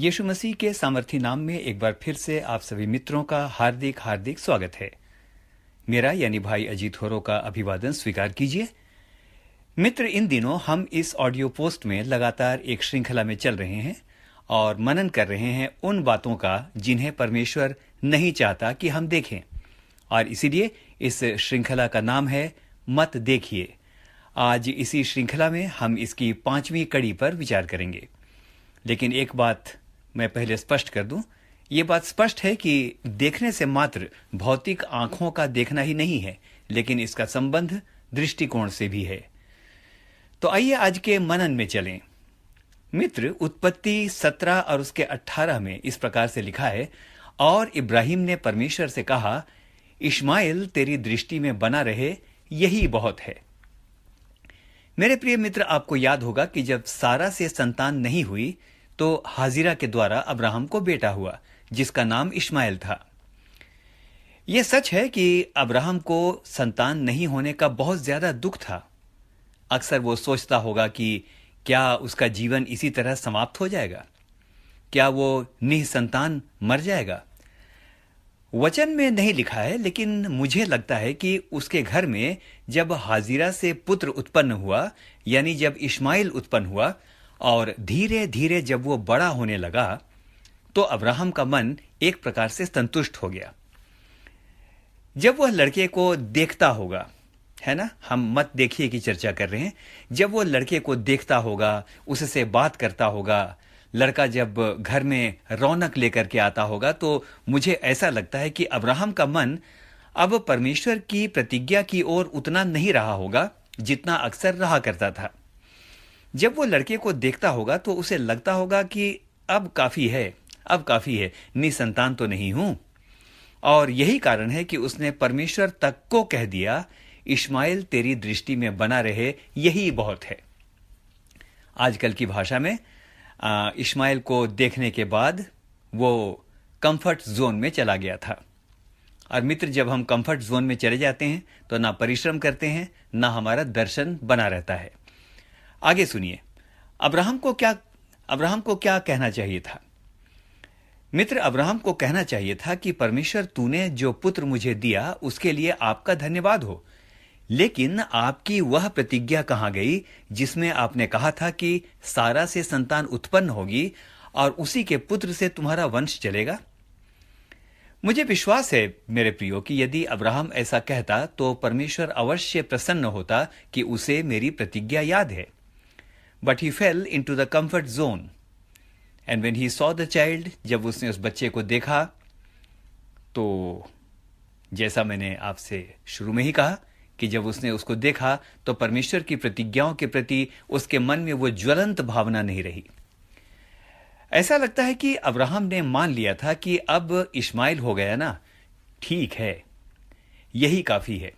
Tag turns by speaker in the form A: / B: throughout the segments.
A: यीशु मसीह के सामर्थी नाम में एक बार फिर से आप सभी मित्रों का हार्दिक हार्दिक स्वागत है मेरा यानी भाई अजीत होरो का अभिवादन स्वीकार कीजिए मित्र इन दिनों हम इस ऑडियो पोस्ट में लगातार एक श्रृंखला में चल रहे हैं और मनन कर रहे हैं उन बातों का जिन्हें परमेश्वर नहीं चाहता कि हम देखें और इसीलिए इस श्रृंखला का नाम है मत देखिए आज इसी श्रृंखला में हम इसकी पांचवी कड़ी पर विचार करेंगे लेकिन एक बात मैं पहले स्पष्ट कर दूं ये बात स्पष्ट है कि देखने से मात्र भौतिक आंखों का देखना ही नहीं है लेकिन इसका संबंध दृष्टिकोण से भी है तो आइए आज के मनन में चलें मित्र उत्पत्ति सत्रह और उसके अट्ठारह में इस प्रकार से लिखा है और इब्राहिम ने परमेश्वर से कहा इश्माइल तेरी दृष्टि में बना रहे यही बहुत है मेरे प्रिय मित्र आपको याद होगा कि जब सारा से संतान नहीं हुई तो हाजिरा के द्वारा अब्राहम को बेटा हुआ जिसका नाम इश्माइल था यह सच है कि अब्राहम को संतान नहीं होने का बहुत ज़्यादा दुख था अक्सर वो सोचता होगा कि क्या उसका जीवन इसी तरह समाप्त हो जाएगा क्या वो निसंतान मर जाएगा वचन में नहीं लिखा है लेकिन मुझे लगता है कि उसके घर में जब हाजिरा से पुत्र उत्पन्न हुआ यानी जब इस्माइल उत्पन्न हुआ और धीरे धीरे जब वो बड़ा होने लगा तो अब्राहम का मन एक प्रकार से संतुष्ट हो गया जब वह लड़के को देखता होगा है ना हम मत देखिए की चर्चा कर रहे हैं जब वो लड़के को देखता होगा उससे बात करता होगा लड़का जब घर में रौनक लेकर के आता होगा तो मुझे ऐसा लगता है कि अब्राहम का मन अब परमेश्वर की प्रतिज्ञा की ओर उतना नहीं रहा होगा जितना अक्सर रहा करता था जब वो लड़के को देखता होगा तो उसे लगता होगा कि अब काफ़ी है अब काफ़ी है निसंतान तो नहीं हूं और यही कारण है कि उसने परमेश्वर तक को कह दिया इस्माइल तेरी दृष्टि में बना रहे यही बहुत है आजकल की भाषा में इश्माइल को देखने के बाद वो कंफर्ट जोन में चला गया था और मित्र जब हम कंफर्ट जोन में चले जाते हैं तो ना परिश्रम करते हैं ना हमारा दर्शन बना रहता है आगे सुनिए अब्राहम को क्या अब्राहम को क्या कहना चाहिए था मित्र अब्राहम को कहना चाहिए था कि परमेश्वर तूने जो पुत्र मुझे दिया उसके लिए आपका धन्यवाद हो लेकिन आपकी वह प्रतिज्ञा कहां गई जिसमें आपने कहा था कि सारा से संतान उत्पन्न होगी और उसी के पुत्र से तुम्हारा वंश चलेगा मुझे विश्वास है मेरे प्रियो कि यदि अब्राहम ऐसा कहता तो परमेश्वर अवश्य प्रसन्न होता कि उसे मेरी प्रतिज्ञा याद है but he fell into the comfort zone and when he saw the child जब उसने उस बच्चे को देखा तो जैसा मैंने आपसे शुरू में ही कहा कि जब उसने उसको देखा तो परमेश्वर की प्रतिज्ञाओं के प्रति उसके मन में वो ज्वलंत भावना नहीं रही ऐसा लगता है कि अब्राहम ने मान लिया था कि अब इस्माइल हो गया ना ठीक है यही काफी है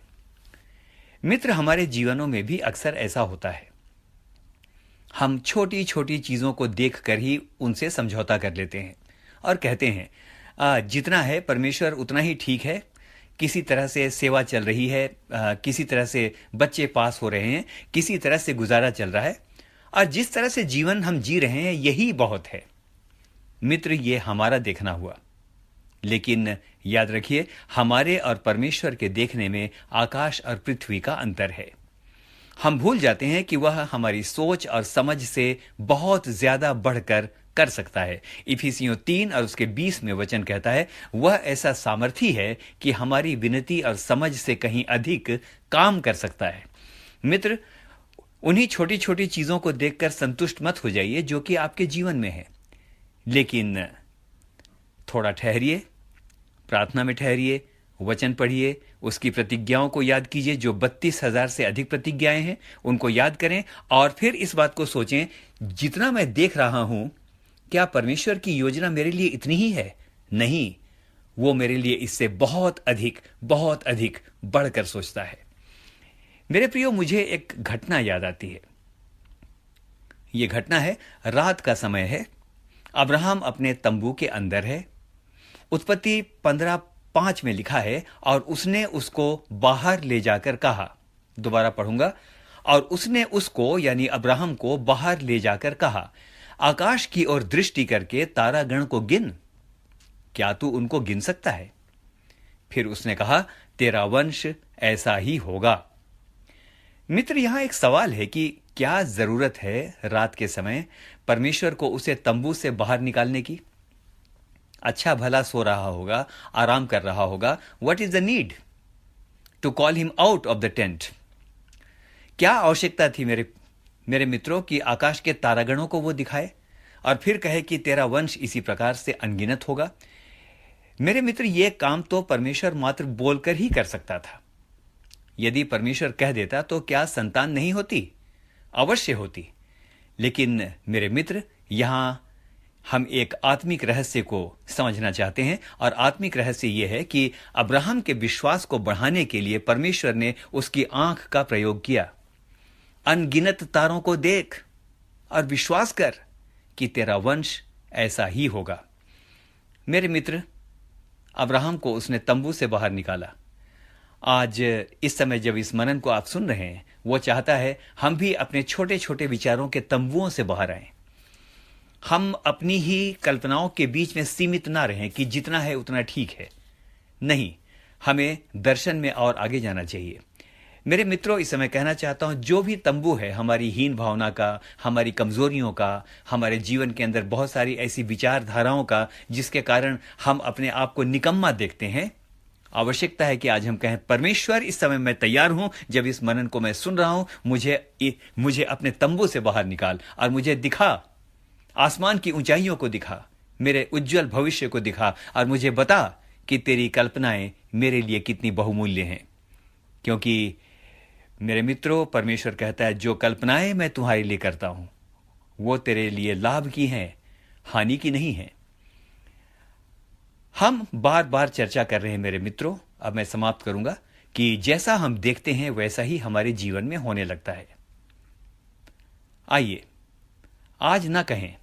A: मित्र हमारे जीवनों में भी अक्सर ऐसा होता है हम छोटी छोटी चीज़ों को देख कर ही उनसे समझौता कर लेते हैं और कहते हैं जितना है परमेश्वर उतना ही ठीक है किसी तरह से सेवा चल रही है किसी तरह से बच्चे पास हो रहे हैं किसी तरह से गुजारा चल रहा है और जिस तरह से जीवन हम जी रहे हैं यही बहुत है मित्र ये हमारा देखना हुआ लेकिन याद रखिए हमारे और परमेश्वर के देखने में आकाश और पृथ्वी का अंतर है हम भूल जाते हैं कि वह हमारी सोच और समझ से बहुत ज्यादा बढ़कर कर सकता है इफिसियों तीन और उसके बीस में वचन कहता है वह ऐसा सामर्थ्य है कि हमारी विनती और समझ से कहीं अधिक काम कर सकता है मित्र उन्हीं छोटी छोटी चीजों को देखकर संतुष्ट मत हो जाइए जो कि आपके जीवन में है लेकिन थोड़ा ठहरिए प्रार्थना में ठहरिए वचन पढ़िए उसकी प्रतिज्ञाओं को याद कीजिए जो बत्तीस हजार से अधिक प्रतिज्ञाएं हैं उनको याद करें और फिर इस बात को सोचें जितना मैं देख रहा हूं क्या परमेश्वर की योजना मेरे लिए इतनी ही है नहीं वो मेरे लिए इससे बहुत अधिक बहुत अधिक बढ़कर सोचता है मेरे प्रियो मुझे एक घटना याद आती है यह घटना है रात का समय है अब्राहम अपने तंबू के अंदर है उत्पत्ति पंद्रह पांच में लिखा है और उसने उसको बाहर ले जाकर कहा दोबारा पढ़ूंगा और उसने उसको यानी अब्राहम को बाहर ले जाकर कहा आकाश की ओर दृष्टि करके तारागण को गिन क्या तू उनको गिन सकता है फिर उसने कहा तेरा वंश ऐसा ही होगा मित्र यहां एक सवाल है कि क्या जरूरत है रात के समय परमेश्वर को उसे तंबू से बाहर निकालने की अच्छा भला सो रहा होगा आराम कर रहा होगा what is the need to call him out of the tent क्या आवश्यकता थी मेरे मेरे मित्रों की आकाश के तारागणों को वो दिखाए और फिर कहे कि तेरा वंश इसी प्रकार से अनगिनत होगा मेरे मित्र ये काम तो परमेश्वर मात्र बोलकर ही कर सकता था यदि परमेश्वर कह देता तो क्या संतान नहीं होती अवश्य होती लेकिन मेरे मित्र यहां हम एक आत्मिक रहस्य को समझना चाहते हैं और आत्मिक रहस्य यह है कि अब्राहम के विश्वास को बढ़ाने के लिए परमेश्वर ने उसकी आंख का प्रयोग किया अनगिनत तारों को देख और विश्वास कर कि तेरा वंश ऐसा ही होगा मेरे मित्र अब्राहम को उसने तंबू से बाहर निकाला आज इस समय जब इस मनन को आप सुन रहे हैं वो चाहता है हम भी अपने छोटे छोटे विचारों के तंबुओं से बाहर आएं हम अपनी ही कल्पनाओं के बीच में सीमित ना रहें कि जितना है उतना ठीक है नहीं हमें दर्शन में और आगे जाना चाहिए मेरे मित्रों इस समय कहना चाहता हूं जो भी तंबू है हमारी हीन भावना का हमारी कमजोरियों का हमारे जीवन के अंदर बहुत सारी ऐसी विचारधाराओं का जिसके कारण हम अपने आप को निकम्मा देखते हैं आवश्यकता है कि आज हम कहें परमेश्वर इस समय मैं तैयार हूं जब इस मनन को मैं सुन रहा हूं मुझे मुझे अपने तंबू से बाहर निकाल और मुझे दिखा आसमान की ऊंचाइयों को दिखा मेरे उज्जवल भविष्य को दिखा और मुझे बता कि तेरी कल्पनाएं मेरे लिए कितनी बहुमूल्य हैं क्योंकि मेरे मित्रों परमेश्वर कहता है जो कल्पनाएं मैं तुम्हारे लिए करता हूं वो तेरे लिए लाभ की हैं हानि की नहीं है हम बार बार चर्चा कर रहे हैं मेरे मित्रों अब मैं समाप्त करूंगा कि जैसा हम देखते हैं वैसा ही हमारे जीवन में होने लगता है आइए आज ना कहें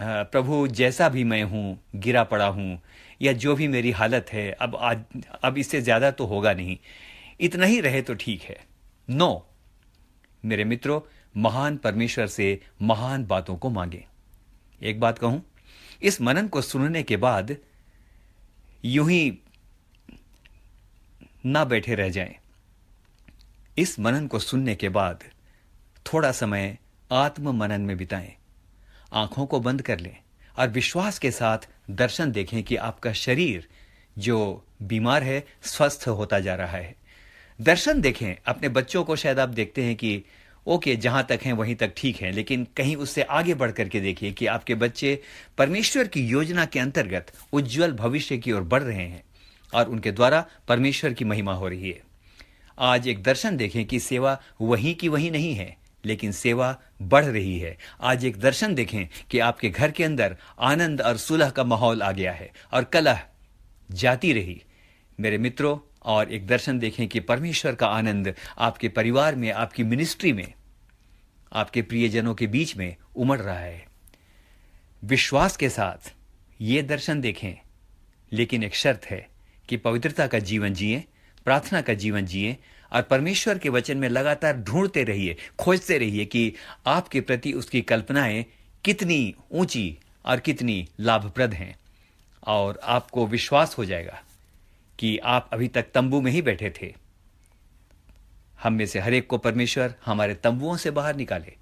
A: प्रभु जैसा भी मैं हूँ गिरा पड़ा हूँ या जो भी मेरी हालत है अब आज अब इससे ज़्यादा तो होगा नहीं इतना ही रहे तो ठीक है नो मेरे मित्रों महान परमेश्वर से महान बातों को मांगे एक बात कहूं इस मनन को सुनने के बाद यूं ही ना बैठे रह जाएं। इस मनन को सुनने के बाद थोड़ा समय आत्म मनन में बिताएं आंखों को बंद कर लें और विश्वास के साथ दर्शन देखें कि आपका शरीर जो बीमार है स्वस्थ होता जा रहा है दर्शन देखें अपने बच्चों को शायद आप देखते हैं कि ओके जहां तक हैं वहीं तक ठीक है लेकिन कहीं उससे आगे बढ़ करके देखिए कि आपके बच्चे परमेश्वर की योजना के अंतर्गत उज्जवल भविष्य की ओर बढ़ रहे हैं और उनके द्वारा परमेश्वर की महिमा हो रही है आज एक दर्शन देखें कि सेवा वहीं की वहीं नहीं है लेकिन सेवा बढ़ रही है आज एक दर्शन देखें कि आपके घर के अंदर आनंद और सुलह का माहौल आ गया है और कलह जाती रही मेरे मित्रों और एक दर्शन देखें कि परमेश्वर का आनंद आपके परिवार में आपकी मिनिस्ट्री में आपके प्रियजनों के बीच में उमड़ रहा है विश्वास के साथ ये दर्शन देखें लेकिन एक शर्त है कि पवित्रता का जीवन जिए प्रार्थना का जीवन जिए और परमेश्वर के वचन में लगातार ढूंढते रहिए खोजते रहिए कि आपके प्रति उसकी कल्पनाएं कितनी ऊंची और कितनी लाभप्रद हैं और आपको विश्वास हो जाएगा कि आप अभी तक तंबू में ही बैठे थे हम में से हरेक को परमेश्वर हमारे तंबुओं से बाहर निकाले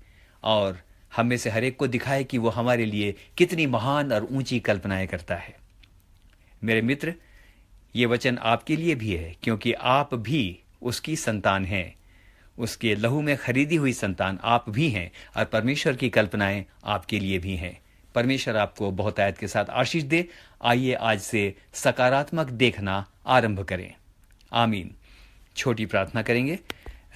A: और हम में से हरेक को दिखाए कि वो हमारे लिए कितनी महान और ऊंची कल्पनाएं करता है मेरे मित्र ये वचन आपके लिए भी है क्योंकि आप भी उसकी संतान हैं उसके लहू में खरीदी हुई संतान आप भी हैं और परमेश्वर की कल्पनाएं आपके लिए भी हैं परमेश्वर आपको बहुत आयत के साथ आशीष दे आइए आज से सकारात्मक देखना आरंभ करें आमीन छोटी प्रार्थना करेंगे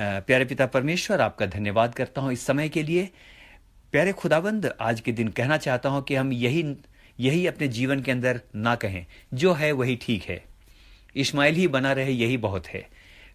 A: प्यारे पिता परमेश्वर आपका धन्यवाद करता हूं इस समय के लिए प्यारे खुदाबंद आज के दिन कहना चाहता हूं कि हम यही यही अपने जीवन के अंदर ना कहें जो है वही ठीक है इस्माइल ही बना रहे यही बहुत है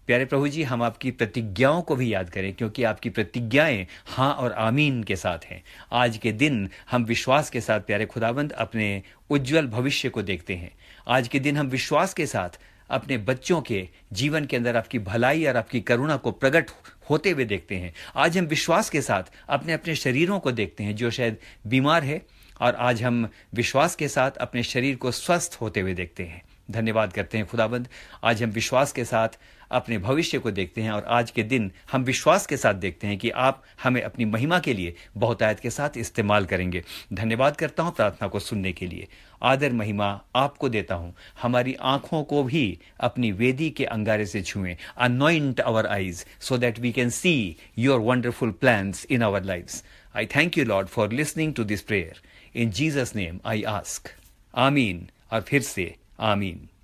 A: प्यारे प्रभु जी हम आपकी प्रतिज्ञाओं को भी याद करें क्योंकि आपकी प्रतिज्ञाएं हाँ और आमीन के साथ हैं आज के दिन हम विश्वास के साथ प्यारे खुदाबंद अपने उज्जवल भविष्य को देखते हैं आज के दिन हम विश्वास के साथ अपने बच्चों के जीवन के अंदर आपकी भलाई और आपकी करुणा को प्रकट होते हुए देखते हैं आज हम विश्वास के साथ अपने अपने शरीरों को देखते हैं जो शायद बीमार है और आज हम विश्वास के साथ अपने शरीर को स्वस्थ होते हुए देखते हैं धन्यवाद करते हैं खुदाबंद आज हम विश्वास के साथ अपने भविष्य को देखते हैं और आज के दिन हम विश्वास के साथ देखते हैं कि आप हमें अपनी महिमा के लिए बहुतायत के साथ इस्तेमाल करेंगे धन्यवाद करता हूँ प्रार्थना को सुनने के लिए आदर महिमा आपको देता हूँ हमारी आंखों को भी अपनी वेदी के अंगारे से छुएं anoint our eyes so that we can see your wonderful plan in our lives I thank you Lord for listening to this prayer in Jesus name I ask amen और फिर से आमीन